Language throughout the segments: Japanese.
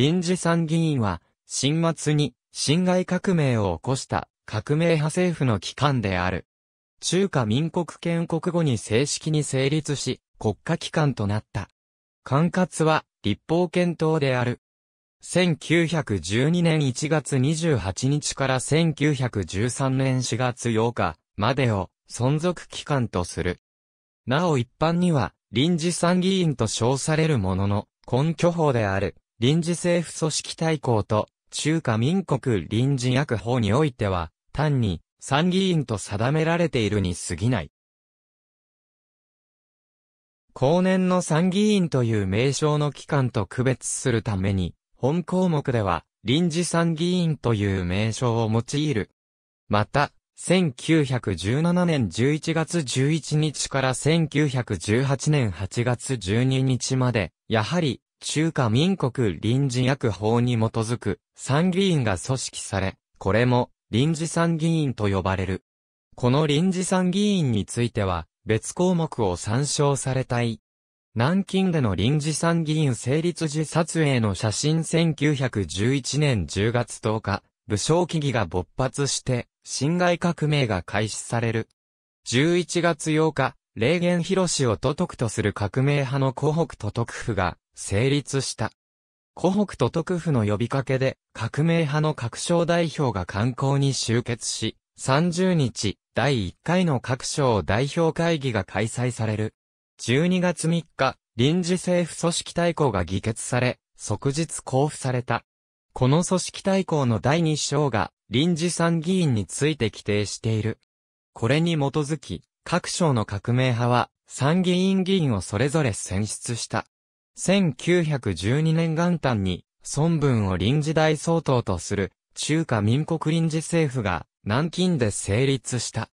臨時参議院は、新末に、辛亥革命を起こした革命派政府の機関である。中華民国建国後に正式に成立し、国家機関となった。管轄は立法検討である。1912年1月28日から1913年4月8日までを存続期間とする。なお一般には臨時参議院と称されるものの根拠法である臨時政府組織大綱と中華民国臨時約法においては、単に参議院と定められているに過ぎない。後年の参議院という名称の機関と区別するために、本項目では臨時参議院という名称を用いる。また、1917年11月11日から1918年8月12日まで、やはり中華民国臨時役法に基づく参議院が組織され、これも臨時参議院と呼ばれる。この臨時参議院については別項目を参照されたい。南京での臨時参議院成立時撮影の写真1911年10月10日、武将起義が勃発して、侵害革命が開始される。11月8日、霊源広氏を都督とする革命派の湖北都督府が成立した。湖北都督府の呼びかけで、革命派の各省代表が観光に集結し、30日、第1回の各省代表会議が開催される。12月3日、臨時政府組織大綱が議決され、即日交付された。この組織大綱の第2章が、臨時参議院について規定している。これに基づき、各省の革命派は参議院議員をそれぞれ選出した。1912年元旦に孫文を臨時大総統とする中華民国臨時政府が南京で成立した。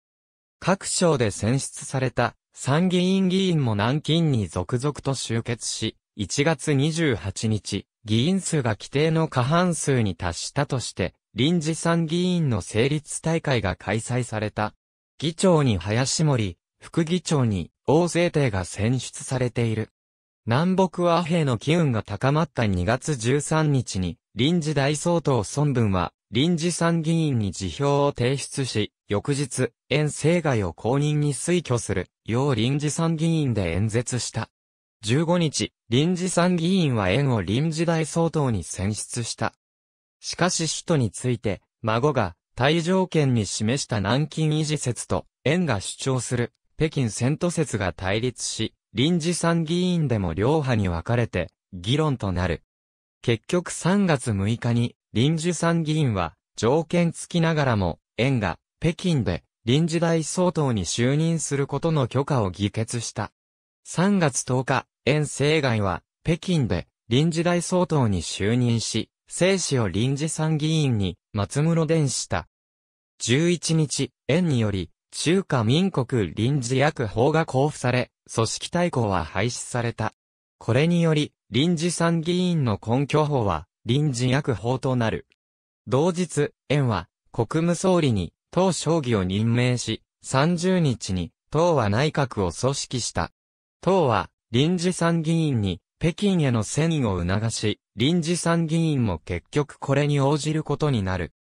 各省で選出された参議院議員も南京に続々と集結し、1月28日、議員数が規定の過半数に達したとして、臨時参議院の成立大会が開催された。議長に林森、副議長に王政帝が選出されている。南北和平の機運が高まった2月13日に、臨時大総統孫文は、臨時参議院に辞表を提出し、翌日、遠征外を公認に推挙する、要臨時参議院で演説した。15日、臨時参議院は園を臨時大総統に選出した。しかし首都について、孫が対条件に示した南京維持説と、円が主張する北京遷都説が対立し、臨時参議院でも両派に分かれて、議論となる。結局3月6日に、臨時参議院は、条件付きながらも、円が、北京で、臨時大総統に就任することの許可を議決した。3月10日、円政外は、北京で、臨時大総統に就任し、生死を臨時参議院に、松室伝した。11日、園により、中華民国臨時薬法が交付され、組織対抗は廃止された。これにより、臨時参議院の根拠法は、臨時薬法となる。同日、園は、国務総理に、党将棋を任命し、30日に、党は内閣を組織した。党は、臨時参議院に、北京への遷移を促し、臨時参議院も結局これに応じることになる。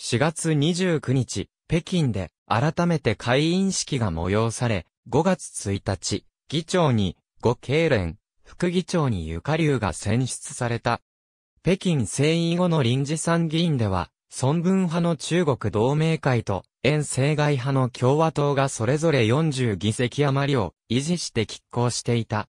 4月29日、北京で改めて会員式が催され、5月1日、議長に、ご経連、副議長にゆかりゅうが選出された。北京征夷後の臨時参議院では、孫文派の中国同盟会と、遠政外派の共和党がそれぞれ40議席余りを維持して拮抗していた。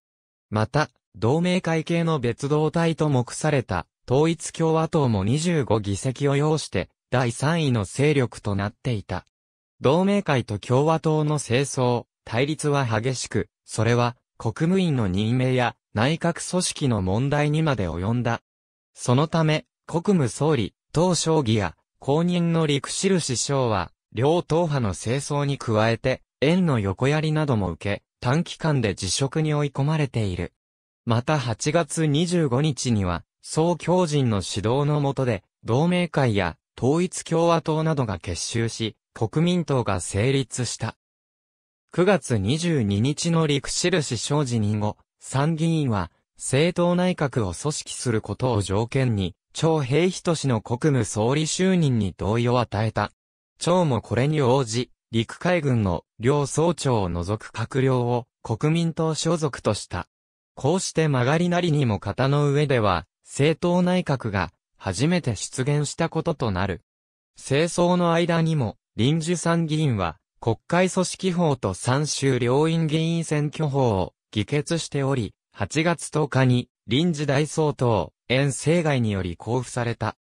また、同盟会系の別動隊と目された、統一共和党も25議席を要して、第3位の勢力となっていた。同盟会と共和党の清掃、対立は激しく、それは国務院の任命や内閣組織の問題にまで及んだ。そのため、国務総理、党将棋や公認の陸印首師匠は、両党派の清掃に加えて、縁の横槍なども受け、短期間で辞職に追い込まれている。また8月25日には、総教人の指導の下で、同盟会や統一共和党などが結集し、国民党が成立した。9月22日の陸印正辞任後、参議院は、政党内閣を組織することを条件に、張平氏の国務総理就任に同意を与えた。張もこれに応じ、陸海軍の両総長を除く閣僚を国民党所属とした。こうして曲がりなりにも型の上では、政党内閣が初めて出現したこととなる。清掃の間にも、臨時参議院は、国会組織法と参州両院議員選挙法を議決しており、8月10日に臨時大総統、遠征外により交付された。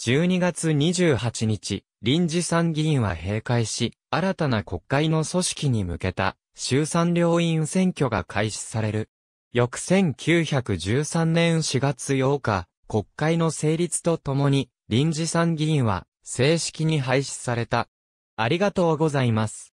12月28日、臨時参議院は閉会し、新たな国会の組織に向けた、衆参両院選挙が開始される。翌1913年4月8日、国会の成立とともに、臨時参議院は、正式に廃止された。ありがとうございます。